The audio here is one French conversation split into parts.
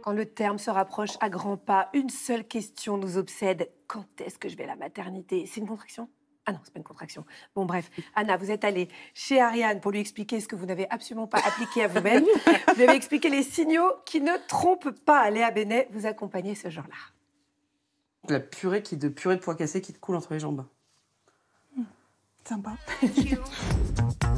Quand le terme se rapproche à grands pas, une seule question nous obsède. Quand est-ce que je vais à la maternité C'est une contraction ah non, c'est pas une contraction. Bon, bref. Anna, vous êtes allée chez Ariane pour lui expliquer ce que vous n'avez absolument pas appliqué à vous-même. vous lui avez expliqué les signaux qui ne trompent pas. Léa Bénet, vous accompagnez ce genre-là. La purée qui, de purée de pois cassés qui te coule entre les jambes. Mmh. sympa.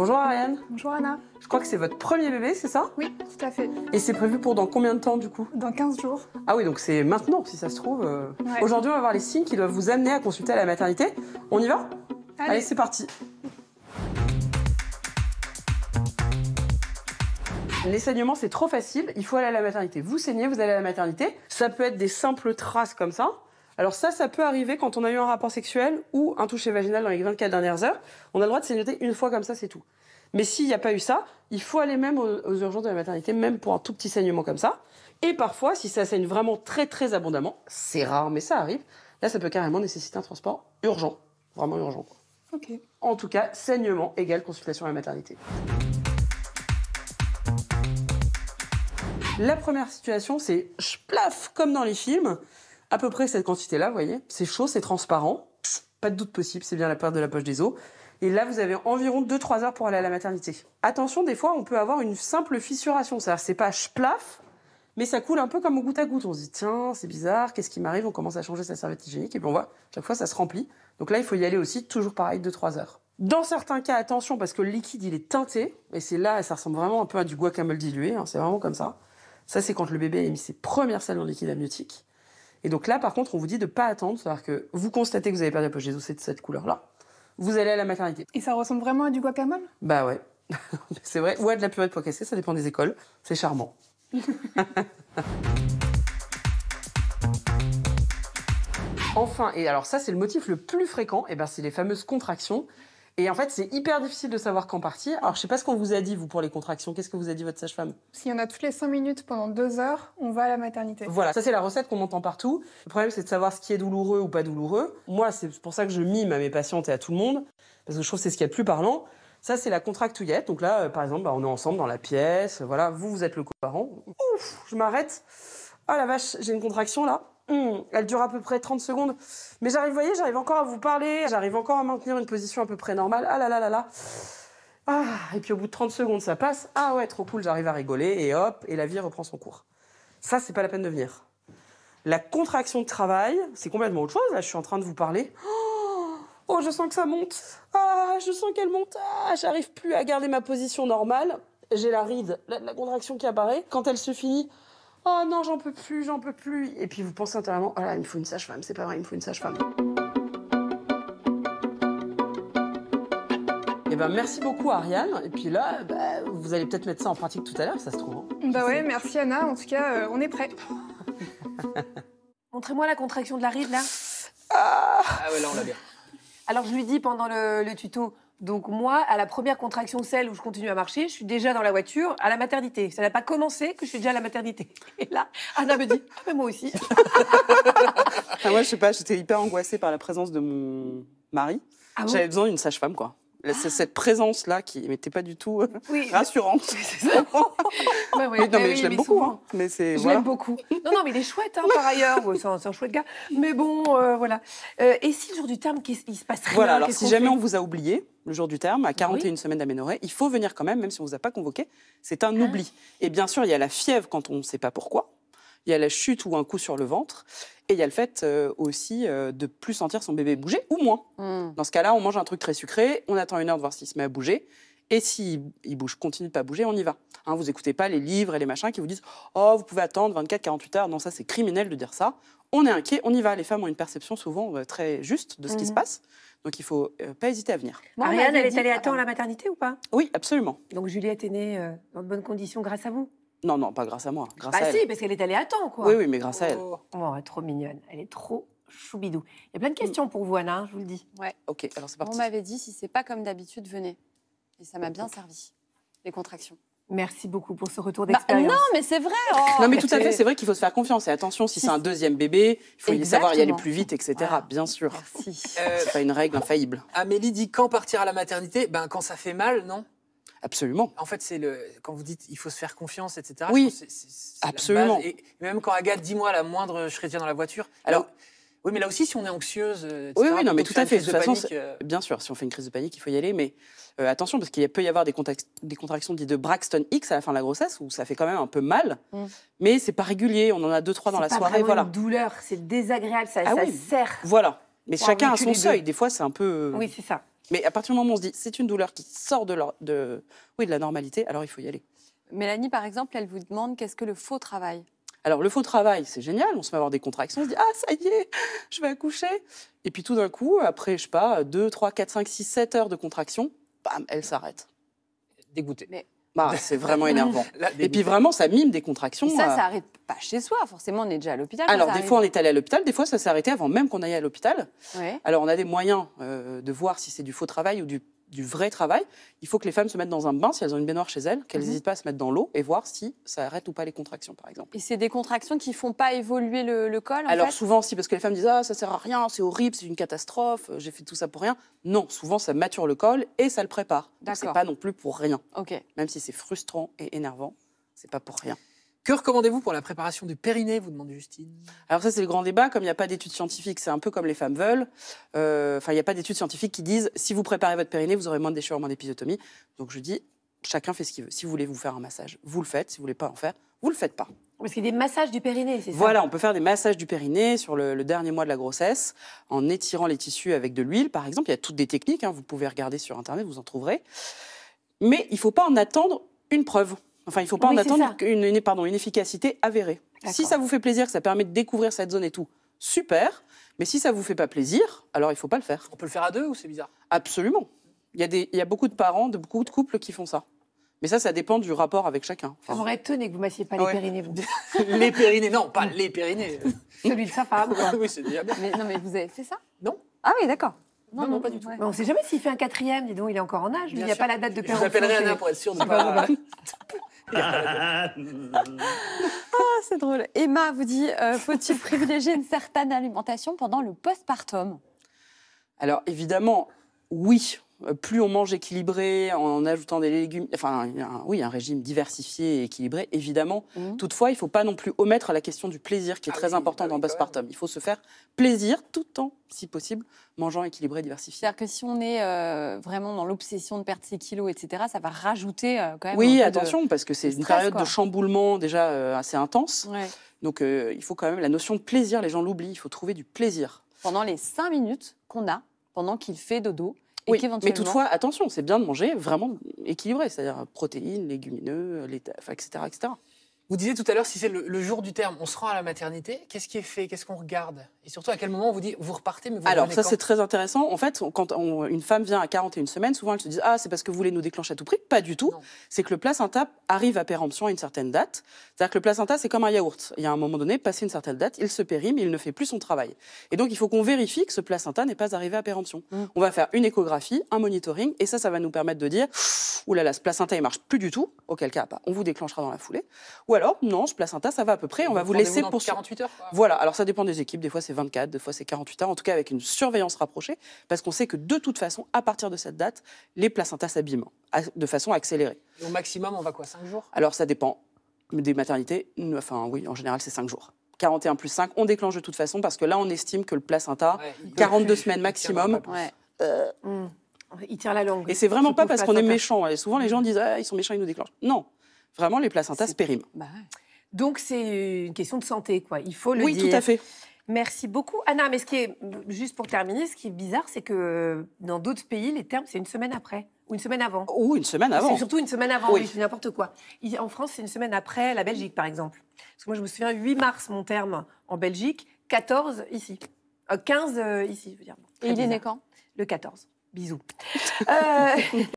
Bonjour Ariane. Bonjour Anna. Je crois que c'est votre premier bébé, c'est ça Oui, tout à fait. Et c'est prévu pour dans combien de temps du coup Dans 15 jours. Ah oui, donc c'est maintenant si ça se trouve. Euh, aujourd'hui, on va voir les signes qui doivent vous amener à consulter à la maternité. On y va Allez, Allez c'est parti. Les saignements, c'est trop facile. Il faut aller à la maternité. Vous saignez, vous allez à la maternité. Ça peut être des simples traces comme ça. Alors ça, ça peut arriver quand on a eu un rapport sexuel ou un toucher vaginal dans les 24 dernières heures. On a le droit de saignoter une fois comme ça, c'est tout. Mais s'il n'y a pas eu ça, il faut aller même aux, urgences de la maternité, même pour un tout petit saignement comme ça. Et parfois, si ça saigne vraiment très très abondamment, c'est rare, mais ça arrive, là, ça peut carrément nécessiter un transport urgent, vraiment urgent. En tout cas, saignement égale consultation à la maternité. La première situation, c'est je plaf comme dans les films à peu près cette quantité-là, vous voyez. C'est chaud, c'est transparent. Pas de doute possible, c'est bien la perte de la poche des os. Et là, vous avez environ 2-3 heures pour aller à la maternité. Attention, des fois, on peut avoir une simple fissuration. C'est-à-dire, c'est pas plaf, mais ça coule un peu comme au goutte à goutte. On se dit, tiens, c'est bizarre, qu'est-ce qui m'arrive On commence à changer sa serviette hygiénique et puis on voit, chaque fois, ça se remplit. Donc là, il faut y aller aussi, toujours pareil, 2-3 heures. Dans certains cas, attention, parce que le liquide, il est teinté. Et c'est là, ça ressemble vraiment un peu à du guacamole dilué. Hein, c'est vraiment comme ça. Ça, c'est quand le bébé a mis ses premières selles en liquide amniotique. Et donc là, par contre, on vous dit de pas attendre, c'est-à-dire que vous constatez que vous avez perdu la poche des os, c'est de cette couleur-là. Vous allez à la maternité. Et ça ressemble vraiment à du guacamole Bah ouais, c'est vrai. Ou à de la purée de pois ça dépend des écoles. C'est charmant. enfin, et alors ça, c'est le motif le plus fréquent, et eh ben c'est les fameuses contractions. Et en fait, c'est hyper difficile de savoir quand partir. Alors, je sais pas ce qu'on vous a dit, vous, pour les contractions. Qu'est-ce que vous a dit votre sage-femme S'il y en a toutes les 5 minutes pendant 2 heures, on va à la maternité. Voilà, ça, c'est la recette qu'on entend partout. Le problème, c'est de savoir ce qui est douloureux ou pas douloureux. Moi, c'est pour ça que je mime à mes patientes et à tout le monde, parce que je trouve que c'est ce qui est le plus parlant. Ça, c'est la contractouillette. Donc là, euh, par exemple, bah, on est ensemble dans la pièce. Voilà, vous, vous êtes le coparent. Ouf, je m'arrête. Ah la vache, j'ai une contraction là. Hmm, elle dure à peu près 30 secondes. Mais j'arrive, voyez, j'arrive encore à vous parler, j'arrive encore à maintenir une position à peu près normale. Ah là là là là. Ah, et puis au bout de 30 secondes, ça passe. Ah ouais, trop cool, j'arrive à rigoler, et hop, et la vie reprend son cours. Ça, c'est pas la peine de venir. La contraction de travail, c'est complètement autre chose. Là, je suis en train de vous parler. Oh, je sens que ça monte. Ah, je sens qu'elle monte. Ah, j'arrive plus à garder ma position normale. J'ai la ride, la contraction qui apparaît. Quand elle se finit, Oh non, j'en peux plus, j'en peux plus. Et puis vous pensez intérieurement, oh il me faut une sage-femme, c'est pas vrai, il me faut une sage-femme. Et eh ben merci beaucoup Ariane. Et puis là, bah, vous allez peut-être mettre ça en pratique tout à l'heure, ça se trouve. Hein. Bah ouais, merci Anna. En tout cas, euh, on est prêt Montrez-moi la contraction de la ride là. Ah, ouais, là on l'a bien. Alors je lui dis pendant le tuto, donc moi, à la première contraction, celle où je continue à marcher, je suis déjà dans la voiture, à la maternité. Ça n'a pas commencé que je suis déjà à la maternité. Et là, Anna me dit, ah moi aussi. Ah, moi, je sais pas, j'étais hyper angoissée par la présence de mon mari. Ah J'avais besoin d'une sage-femme, quoi. C'est cette présence-là qui n'était pas du tout euh, oui, rassurante. Ça. Bah bah mais non, je l'aime beaucoup. Hein, je l'aime beaucoup. Non, non, mais il est chouette, hein, par ailleurs. c'est un, chouette gars. Mais bon, euh, voilà. Euh, et si le jour du terme, il se passe rien Voilà, alors si jamais on vous a oublié, le jour du terme, à 41 semaines d'aménorrhée, il faut venir quand même, même si on ne vous a pas convoqué. C'est un ah. oubli. Et bien sûr, il y a la fièvre quand on ne sait pas pourquoi il y a la chute ou un coup sur le ventre, et il y a le fait euh, aussi euh, de plus sentir son bébé bouger, ou moins. Hmm. Dans ce cas-là, on mange un truc très sucré, on attend une heure de voir s'il se met à bouger, et s'il il bouge, continue de pas bouger, on y va. Hein, vous n'écoutez pas les livres et les machins qui vous disent Oh, vous pouvez attendre 24, 48 heures. Non, ça, c'est criminel de dire ça. On est inquiet, on y va. Les femmes ont une perception souvent euh, très juste de ce qui se hmm. passe. Donc il ne faut pas hésiter à venir. marianne, Ariane, elle est allée à temps à la maternité ou pas Oui, absolument. Donc Juliette est née en dans de bonnes conditions grâce à vous non, non, pas grâce à moi. Grâce bah si, parce qu'elle est allée à temps, quoi. Oui, oui, mais grâce à elle. Oh, oh, oh elle est trop mignonne. Elle est trop choubidou. Il y a plein de mm. questions pour vous, Anna, je vous le dis. Ouais. Ok, alors c'est parti. On m'avait dit, si c'est pas comme d'habitude, venez. Et ça m'a bien servi, les contractions. Merci beaucoup pour ce retour bah, d'expérience. non, mais c'est vrai. Oh. non, mais tout à fait, c'est vrai qu'il faut se faire confiance. Et attention, si, c'est un deuxième bébé, il faut savoir y aller plus vite, etc. Bien sûr. Merci. C'est pas une règle infaillible. Euh, Amélie dit quand partir à la maternité Ben quand ça fait mal, non Absolument. En fait, c'est le quand vous dites il faut se faire confiance, etc. Oui, c'est, c'est, absolument. Et même quand Agathe dit moi la moindre chrétienne dans la voiture. Ah alors, oui, mais là aussi, si on est anxieuse. Euh, etc., oui, oui, non, mais tout à fait. De toute façon, euh. bien sûr, si on fait une crise de panique, il faut y aller, mais euh, attention parce qu'il peut y avoir des, contractions dites de Braxton X à la fin de la grossesse où ça fait quand même un peu mal, mais mm. mais c'est pas régulier. On en a deux trois dans la pas soirée, voilà. Une douleur, c'est désagréable, ça, ah ça serre. Voilà. Mais chacun a son seuil. Des fois, c'est un peu. Oui, c'est ça. Mais à partir du moment où on se dit c'est une douleur qui sort de, oui, de la normalité, alors il faut y aller. Mélanie, par exemple, elle vous demande qu'est-ce que le faux travail alors, le faux travail, c'est génial, on se met à avoir des contractions, on se dit Ah, ça y est, je vais accoucher. Et puis tout d'un coup, après, je sais pas, 2, 3, 4, 5, 6, 7 heures de contraction, bam, elle s'arrête. Dégoûtée. Bah, c'est vraiment énervant. Et puis vraiment, ça mime des contractions. ça, euh. ça arrête pas chez soi, forcément, on est déjà à l'hôpital. Alors, des fois, on est allé à l'hôpital, des fois, ça s'est arrêté avant même qu'on aille à l'hôpital. Alors, on a des moyens euh, de voir si c'est du faux travail ou du du vrai travail, il faut que les femmes se mettent dans un bain si elles ont une baignoire chez elles, qu'elles n'hésitent mhm. pas à se mettre dans l'eau et voir si ça arrête ou pas les contractions, par exemple. Et c'est des contractions qui ne font pas évoluer le, col Alors souvent, si, parce que les femmes disent ah ça sert à rien, c'est horrible, c'est une catastrophe, euh, j'ai fait tout ça pour rien. Non, souvent ça mature le col et ça le prépare. ce n'est pas non plus pour rien. Ok. Même si c'est frustrant et énervant, c'est pas pour rien. Que recommandez-vous pour la préparation du périnée, vous demande Justine Alors ça, c'est le grand débat. Comme il n'y a pas d'études scientifiques, c'est un peu comme les femmes veulent. Euh, enfin, il n'y a pas d'études scientifiques qui disent si vous préparez votre périnée, vous aurez moins de déchirures, moins d'épisiotomie. Donc je dis, chacun fait ce qu'il veut. Si vous voulez vous faire un massage, vous le faites. Si vous ne voulez pas en faire, vous le faites pas. Parce qu'il y a des massages du périnée, c'est ça Voilà, on peut faire des massages du périnée sur le, dernier mois de la grossesse, en étirant les tissus avec de l'huile, par exemple. Il y a toutes des techniques, hein, vous pouvez regarder sur Internet, vous en trouverez. Mais il ne faut pas en attendre une preuve. Enfin, il ne faut pas en attendre une, pardon, une efficacité avérée. Si ça vous fait plaisir, que ça permet de découvrir cette zone et tout, super. Mais si ça vous fait pas plaisir, alors il ne faut pas le faire. On peut le faire à deux ou c'est bizarre Absolument. Il y, a des, il y a beaucoup de parents, de beaucoup de couples qui font ça. Mais ça, ça dépend du rapport avec chacun. Enfin, J'aurais étonné que vous massiez pas les périnées, les périnées, non, pas les périnées. Celui de sa femme. oui, c'est déjà bien. non, mais vous avez fait ça Non. Ah oui, d'accord. Non, non, pas du tout. on ne sait jamais s'il fait un quatrième, dis donc, il est encore en âge. il n'y a pas la date de clôture. Je vous Anna pour être sûr ah, pas. Bah, ah, c'est drôle. Emma vous dit euh, faut-il privilégier une certaine alimentation pendant le postpartum Alors évidemment, oui, euh, plus on mange équilibré en ajoutant des légumes, enfin oui, un régime diversifié et équilibré, évidemment. Mhm. Toutefois, il ne faut pas non plus omettre la question du plaisir qui est ah très importante important ah dans le postpartum. Il faut se faire plaisir tout le temps, si possible, mangeant équilibré, diversifié. C'est-à-dire que si on est euh, vraiment dans l'obsession de perdre ses kilos, etc., ça va rajouter euh, quand même. Oui, attention, parce que c'est une période de chamboulement déjà assez intense. Donc il faut quand même la notion de plaisir, les gens l'oublient, il faut trouver du plaisir. Pendant les cinq minutes qu'on a, pendant qu'il fait dodo, oui, mais toutefois, attention, c'est bien de manger vraiment équilibré, c'est-à-dire protéines, légumineux, etc., etc. Vous disiez tout à l'heure, si c'est le, jour du terme, on se rend à la maternité, qu'est-ce qui est fait Qu'est-ce qu'on regarde Et surtout, à quel moment on vous dit, vous repartez, mais vous Alors, ça, c'est très intéressant. En fait, quand une femme vient à 41 semaines, souvent, elle se dit, ah, c'est parce que vous voulez nous déclencher à tout prix. Pas du tout. C'est que le placenta arrive à péremption à une certaine date. C'est-à-dire que le placenta, c'est comme un yaourt. Il y a un moment donné, passé une certaine date, il se périme, il ne fait plus son travail. Et donc, il faut qu'on vérifie que ce placenta n'est pas arrivé à péremption. Mmh. On va faire une échographie, un monitoring, et ça, ça va nous permettre de dire, oulala, là ce placenta, il marche plus du tout, auquel cas, bah, on vous déclenchera dans la foulée alors, non, ce placenta, ça va à peu près, on, va vous laisser pour 48 heures. Voilà, alors ça dépend des équipes, des fois c'est 24, des fois c'est 48 heures, en tout cas avec une surveillance rapprochée, parce qu'on sait que de toute façon, à partir de cette date, les placentas s'abîment de façon accélérée. au maximum, on va quoi, 5 jours Alors ça dépend des maternités, enfin oui, en général c'est 5 jours. 41 plus 5, on déclenche de toute façon parce que là, on estime que le placenta, 42 semaines maximum. Euh. Mmh. Il tire la langue. Et c'est vraiment pas parce qu'on est méchant. Et souvent, les mmh. gens disent ah, ils sont méchants, ils nous déclenchent. Non vraiment les placentas périment. Bah Donc c'est une question de santé, quoi. Il faut le oui, dire. Oui, tout à fait. Merci beaucoup. Anna, mais ce qui est, juste pour terminer, ce qui est bizarre, c'est que dans d'autres pays, les termes, c'est une semaine après. Ou une semaine avant. Ou une semaine avant. C'est surtout une semaine avant, oui, c'est n'importe quoi. En France, c'est une semaine après la Belgique, par exemple. Parce que moi, je me souviens, 8 mars, mon terme en Belgique, 14 ici. 15 euh, euh, ici, je veux dire. Et il est né quand Le 14. Bisous. Euh,